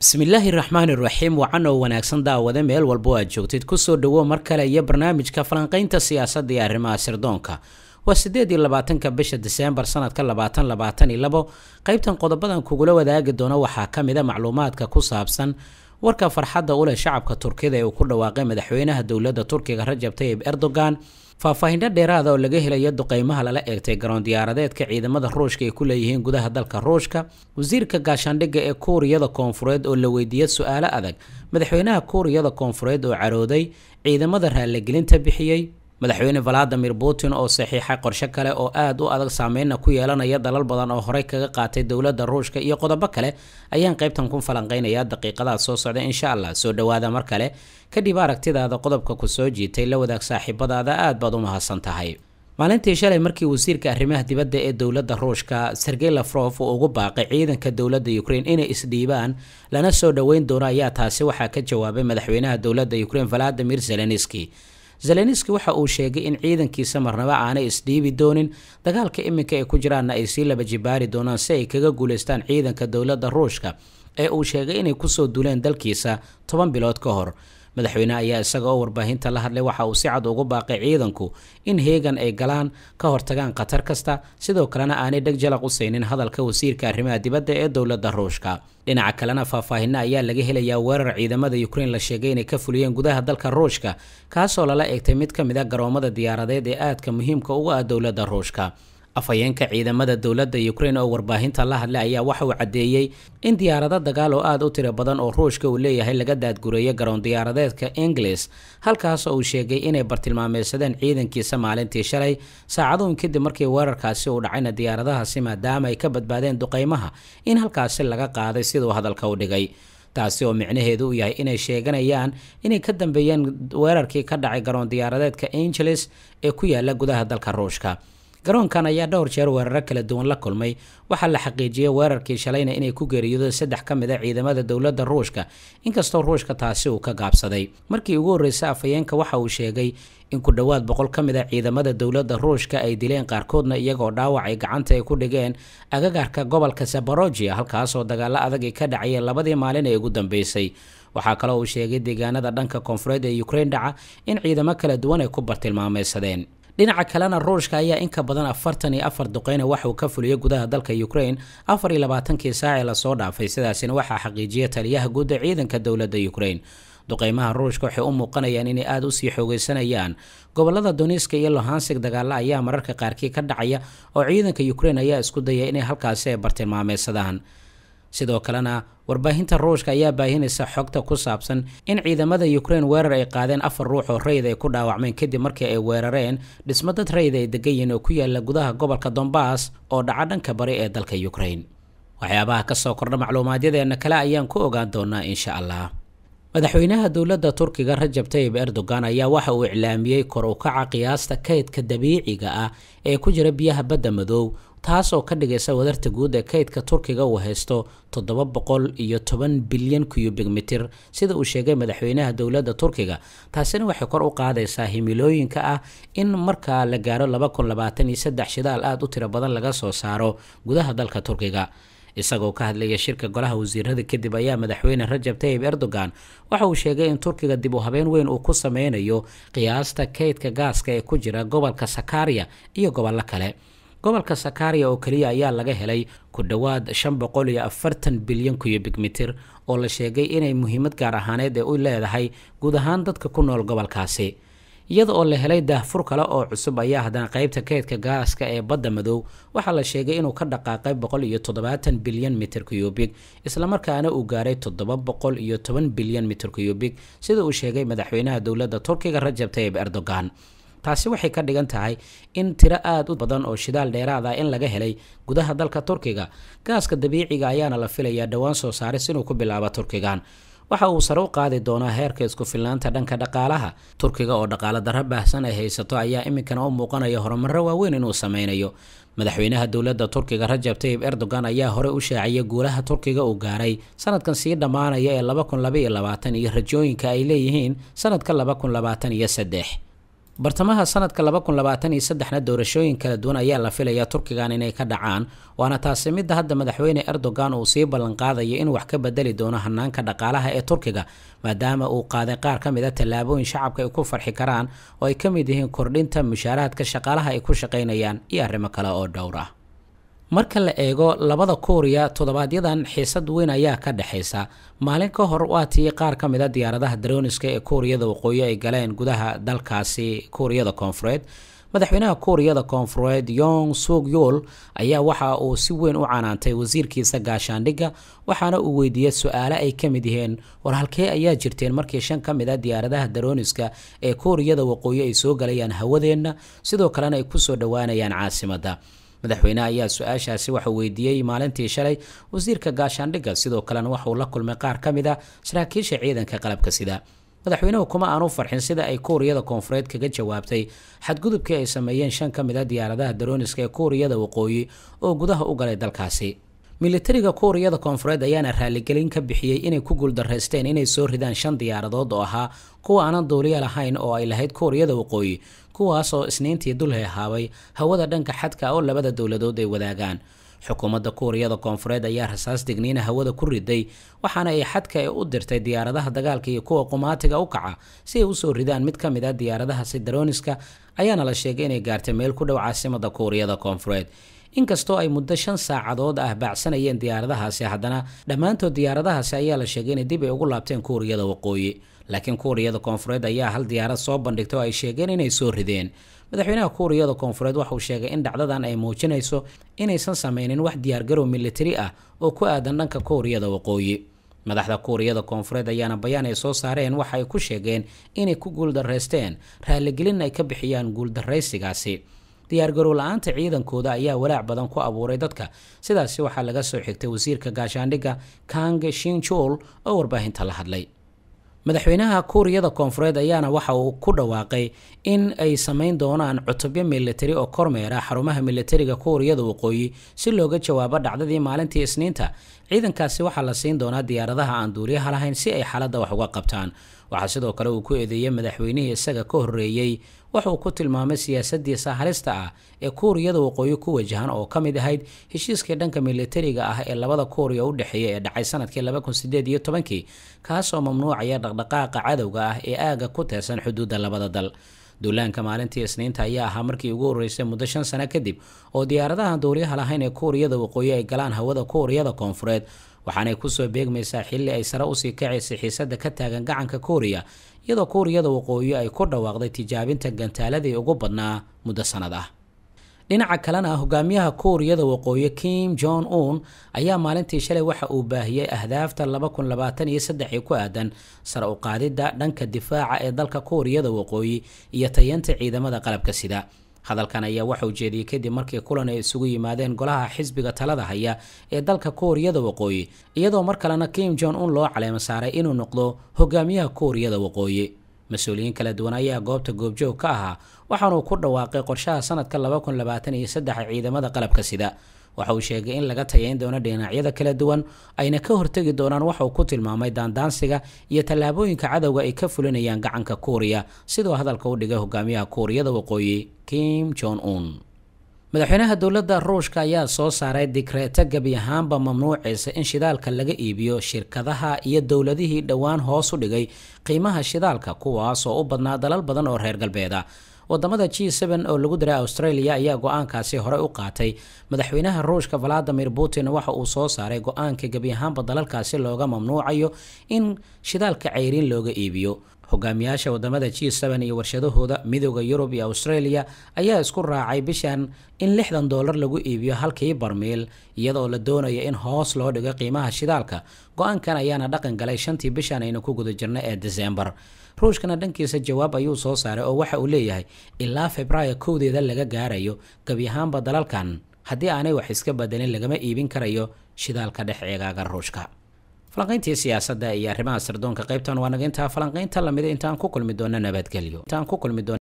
bismillaahi raxmaan iraxiim wacan oo wanaagsan daawade meel walbo aad joogtid kusoo dhawo mar kale iyo barnaamijka falanqaynta siyaasadda iyo arrimaha sirdoonka waa sideed iyo labaatanka bisha deseembar sanadka labaatan labaatan iyo labo qaybtan qodobadan kugula wadaagi doona waxaa ka mida ah macluumaadka ku saabsan warka farxadda u leh shacabka turkida ee uu ku dhawaaqay madaxweynaha dowladda turkiga rajab tayib erdogan faahfaahinno dheeraada oo laga helayo duqeymaha lala eegtay garoon diyaaradeedka ciidamada ruushka ay ku leeyihiin gudaha dalka ruushka wasiirka gaashaandhigga ee kuuriyada koonfureed oo la weydiiyey su-aalo adag madaxweynaha kuuriyada koonfureed oo carooday ciidamada raaligelinta bixiyey madaxweyne valadimir putin oo saxiixay qorsho kale oo aada u adag saameynna ku yeelanaya dalal badan oo horey kaga qaatay dowladda ruushka iyo qodobo kale ayaan qaybtan ku falanqeynayaa daqiiqadaas soo socda insha allah soo dhowaada mar kale kadib aragtidaada qodobka ku soo jiitay la wadaag saaxiibadaada aad baad u mahadsan tahay maalintii shalay markii wasiirka arrimaha dibadda ee dowladda ruushka sergey lafrof uu ugu baaqay ciidanka dowladda ukrein inay isdhiibaan lana soo dhoweyn doono ayaa taasi waxaa ka jawaabay madaxweynaha dowladda ukrein valadimir zelenski zelenski waxa uu sheegay in ciidankiisa marnaba aanay isdhiibi doonin dagaalka iminka ay ku jiraanna ay sii laba jibaari doonaan si ay kaga guulaystaan ciidanka dowladda ruushka ee uu sheegay inay kusoo duleen dalkiisa toban bilood ka hor madaxweyne ayaa isaga oo warbaahinta la hadlay waxa uu si cad ugu baaqay ciidanku in heegan ay galaan ka hortagaan khatar kasta sidoo kalena aanay dheg jalaq u saynin hadalka wasiirka arrimaha dibadda ee dowladda ruushka dhinaca kalena faahfaahinno ayaa laga helayaa weerar ciidamada ukrein la sheegay inay ka fuliyeen gudaha dalka ruushka kaasoo lala eegtay mid ka mid a ah garoomada diyaaradeed ee aadka muhiimka uga ah dowladda ruushka afhayeenka ciidamada dowladda ukrain oo warbaahinta la hadlay ayaa waxa uu caddeeyey in diyaarado dagaal oo aad u tiro badan oo ruushka uu leeyahay laga daadgureeyo garoon diyaaradeedka inglis halkaasoo uu sheegay inay bartilmaameysadeen ciidankiisa maalintii shalay saacaduun kadib markii weerarkaasi uu dhacayna diyaaradahaasi maadaama ay ka badbaadeen duqaymaha in halkaasi laga qaaday siduu hadalka u dhigay taasi oo micnaheedu u yahay inay sheeganayaan inay ka dambeeyeen weerarkii ka dhacay garoon diyaaradeedka angeles ee ku yaalla gudaha dalka ruushka garoonkan ayaa dhowr jeer weeraro kala duwan la kulmay waxaa la xaqiijiyey weerarkii shalayna inay ku geeriyooda saddex ka mid a ciidamada dowladda ruushka inkastoo ruushka taasi uu ka gaabsaday markii ugu horreysay afhayeenka waxa uu sheegay in ku dhowaad boqol ka mid a ciidamada dowladda ruushka ay dileen qaarkoodna iyagoo dhaawacay gacanta ay ku dhigeen agagaarka gobolka zaborojia halkaasoo dagaalo adag ay ka dhacayeen labadii maalin ee ugu dambeysay waxaa kaloo uu sheegay deegaanada dhanka koonfureed ee ukrein dhaca in ciidamo kala duwan ay ku bartilmaameysadeen dhinaca kalena ruushka ayaa inka badan afartan iyo afar duqeyna waxuu ka fuliyay gudaha dalka ukrain afar iyo labaatankii saacee lasoo dhaafay sidaasina waxaa xaqiijiyay taliyaha guud ciidanka dowladda ukrain duqeymaha ruushka waxay u muuqanayaan inay aada usii xoogeysanayaan gobolada doniska iyo lohansig dagaalo ayaa mararka qaarkii ka dhacaya oo ciidanka ukraine ayaa isku dayay inay halkaasi ay bartilmaameysadaan sidoo kalena warbaahinta ruushka ayaa baahinaysa xogta ku saabsan in ciidamada yukrain weerar ay qaadeen afar ruux oo rayid ay ku dhaawacmeen kadib markii ay weerareen dhismo dad rayid ay degayiin oo ku yaalla gudaha gobolka dombas oo dhaca dhanka bari ee dalka yukrain waxyaabaha ka soo kordha macluumaadyadeenna kale ayaan ku ogaan doonaa insha allah madaxweynaha dowladda turkiga rajab tayib erdogan ayaa waxa uu iclaamiyey kor u kaca qiyaasta kaydka dabiiciga ah ee ku jira biyaha badda madow taasoo ka dhigaysa wadarta guud ee kaydka turkiga uu haysto toddoba boqol iyo toban bilyan kuyubig mitir sida uu sheegay madaxweynaha dowladda turkiga taasina waxay kor u qaadaysaa himilooyinka ah in marka la gaaro laba kun labaatan iyo saddex shidaal aada u tiro badan laga soo saaro gudaha dalka turkiga isagoo ka hadlaya shirka golaha wasiirada kadib ayaa madaxweyne rajab tayib erdogan waxa uu sheegay in turkiga dib u habeen weyn uu ku sameynayo qiyaasta kaydka gaaska ee ku jira gobolka sakaria iyo gobollo kale gobolka sakaria oo keliya ayaa laga helay ku dhowaad shan boqol iyo afartan bilyan kuyubig mitir oo la sheegay inay muhiimad gaar ahaaneed ee u leedahay guud ahaan dadka ku nool gobolkaasi iyada oo la helay daahfur kale oo cusub ayaa haddana qaybta keydka gaaska ee badda madow waxaa la sheegay inuu ka dhaqaaqay boqol iyo toddobaatan bilyan mitir kuyubig islamarkaana uu gaaray toddoba boqol iyo toban bilyan mitir kuyubig sida uu sheegay madaxweynaha dowladda turkiga rajab tayib erdogan taasi waxay ka dhigan tahay in tiro aada u badan oo shidaal dheeraada ah in laga helay gudaha dalka turkiga gaaska dabiiciga ah ayaana la filayaa dhowaan soo saaris inuu ku bilaabo turkigan waxa uu sare u qaadi doonaa heerka isku filnaanta dhanka dhaqaalaha turkiga oo dhaqaalo darro baahsan ay haysato ayaa iminkana u muuqanaya horumaro waaweyn inuu sameynayo madaxweynaha dowladda turkiga rajab tayib erdogan ayaa horey u shaaciyay guulaha turkiga uu gaaray sanadkan sii dhammaanaya ee laba kun laba iyo labaatan iyo rajooyinka ay leeyihiin sanadka laba kun labaatan iyo saddex bartamaha sanadka laba doorashooyin kala duwan ayaa la filayaa turkigan inay ka dhacaan waana taasi midda hadda madaxweyne erdogan uu sii ballanqaadayo inuu wax ka bedeli doono hanaanka dhaqaalaha ee turkiga maadaama uu qaaday qaar ka mid a ah tallaabooyin shacabka ay ku farxi karaan oo ay ka mid yihiin kordhinta mushaaraadka shaqaalaha ay ku shaqaynayaan iyo arrimo kale oo dhowr ah marka la eego labada kuuriya toddobaadyadan xiisad weyn ayaa ka dhexaysa maalin ka hor waa tii qaar ka mid a ah diyaaradaha darooniska ee kuuriyada waqooyi ay galeen gudaha dalkaasi kuuriyada koonfureed madaxweynaha kuuriyada koonfureed yong sug yool ayaa waxa uu si weyn u canaantay wasiirkiisa gaashaandhigga waxaana uu weydiiyey su-aale ay ka mid yihiin war halkee ayaa jirteen markii shan ka mid a ah diyaaradaha darooniska ee kuuriyada waqooyi ay soo galayaan hawadeenna sidoo kalena ay kusoo dhowaanayaan caasimadda madaxweyneha ayaa su-aashaasi waxuu weydiiyey maalintii shalay wasiirka gaashaandhigga sidoo kalena waxuu la kulmay qaar ka mid a ah saraakiisha ciidanka qalabka sida madaxweynuhu kuma aan u farxin sida ay kuuriyada koonfureed kaga jawaabtay xadgudubkii ay sameeyeen shan ka mid a ah diyaaradaha darooniska ee kuuriyada waqooyi oo gudaha u galay dalkaasi militariga kuuriyada koonfureed ayaana raaligelin ka bixiyey inay ku guuldaraysteen inay soo ridaan shan diyaaradood oo ahaa kuwa aanan duuliya lahayn oo ay lahayd kuuriyada waqooyi kuwaas oo isniintii dulhehaabay hawada dhanka xadka oo labada dowladood ay wadaagaan xukuumadda kuuriyada koonfureed ayaa rasaas digniina hawada ku riday waxaana ay xadka ee u dirtay diyaaradaha dagaalka iyo kuwa qumaatiga u kaca si ay usoo ridaan mid ka mid ah diyaaradaha sidarooniska ayaana la sheegay inay gaartay meel ku dhow caasimada kuuriyada koonfureed inkastoo ay muddo shan saacadood ah baacsanayeen diyaaradahaasi haddana dhammaantood diyaaradahaasi ayaa la sheegay inay dib ay ugu laabteen kuuriyada waqooyi laakiin kuuriyada koonfureed ayaa hal diyaarad soo bandhigtay oo ay sheegeen inay soo rideen madaxweynaha kuuriyada koonfureed waxa sheegay in dhacdadan ay muujinayso inaysan sameynin wax diyaargarow militari ah oo ku aadan dhanka kuuriyada waqooyi madaxda kuuriyada koonfureed ayaana bayaan ay soo saareen waxa ay ku sheegeen inay ku guuldarraysteen raaligelin ay ka bixiyaan guuldarraysigaasi diyaargarow la-aanta ciidankooda ayaa walaac badan ku abuuray dadka sidaasi waxaa laga soo xigtay wasiirka gaashaandhigga kang shinjool oo warbaahinta la hadlay madaxweynaha kuuriyada koonfureed ayaana waxa uu ku dhawaaqay in ay samayn doonaan cutubyo militari oo kormeera xarumaha milatariga kuuriyada waqooyi si looga jawaabo dhacdadii maalintii isniinta ciidankaasi waxaa la siin doonaa diyaaradaha aan duuliyaha lahayn si ay xaaladda wax uga qabtaan waxaa sidoo kale uu ku eedeeyey madaxweynihii isaga ka horreeyey wuxuu ku tilmaamay siyaasadii halista ah ee kuuriyada waqooyi ku wajahan oo ka mid ahayd heshiiskii dhanka militariga ah ee labada kuuriya u dhexeeya ee dhacay sanadkii labakunsideediyo tobankii kaasoo mamnuucaya dhaqdhaqaaqa cadowga ah ee aagga ku teesan xuduudda labada dal duulaanka maalintii isniinta ayaa ahaa markii ugu horreysay muddo shan sano kadib oo diyaaradahan duuliyaha lahayn ee kuuriyada waqooyi ay galaan hawada kuuriyada koonfureed waxaanay kusoo beegmaysaa xilli ay sare usii kacaysay xiisada ka taagan gacanka kuuriya iyadoo kuuriyada waqooyi ay ku dhawaaqday tijaabinta gantaaladii ugu badnaa muddo sanad ah dhinaca kalena hogaamiyaha kuuriyada waqooyi kim john un ayaa maalintii shalay waxa uu baahiyey ahdaafta ee ku aadan sare uqaadida dhanka difaaca ee dalka kuuriyada waqooyi iyo tayanta ciidamada qalabka sida hadalkan ayaa waxa uu jeediyey kadib markii kulan ay isugu yimaadeen golaha xisbiga talada haya ee dalka kooriyada waqooyi iyadoo mar kalena kim jong un loo caleema saaray inuu noqdo hogaamiyaha kooriyada waqooyi mas-uuliyiin kala duwan ayaa goobta goobjoog ka ahaa waxaanuu ku dhawaaqay qorshaha sanadka iyo saddexa ciidamada qalabka sida waxa uu sheegay in laga tayayn doono dhinacyada kala duwan ayna ka hortegi doonaan waxa uu ku tilmaamay daandaansiga iyo tallaabooyinka cadowga ay ka fulinayaan gacanka kuuriya sidoo hadalka u dhigay hogaamiyaha kuuriyada waqooyi kim jon un madaxweynaha dowladda ruushka ayaa soo saaray dikreeto gebi ahaanba mamnuucaysa in shidaalka laga iibiyo shirkadaha iyo dowladihii dhowaan hoos u dhigay qiimaha shidaalka kuwaas oo u badnaa dalal badan oo reer galbeeda wadamada g oo lagu diray australia ayaa go'aankaasi horey u qaatay madaxweynaha ruushka valadimir putin waxa uu soo saaray go-aanka gebi ahaanba dalalkaasi looga mamnuucayo in shidaalka ceyriin looga iibiyo hogaamiyaasha wadamada g7 iyo warshadahooda midooda yurub iyo australia ayaa isku raacay bishan in lixdan doolar lagu iibiyo halkii barmiil iyadoo la doonayo in hoos loo dhigo qiimaha shidaalka go-aankan ayaana dhaqan galay shantii bishan aynu ku guda jirna ee deseembar ruushkana dhankiisa jawaab ayuu soo saaray oo waxa uu leeyahay ilaa febraayo kowdeeda laga gaarayo gebi ahaanba dalalkan haddii aanay wax iska badelin lagama iibin karayo shidaalka dhex eegaaga ruushka falanqayntii siyaasadda iyo arrimaha sardoonka qaybtan waa naga intaa falanqaynta lamida ah intaan ku kulmi doona nabadgelyo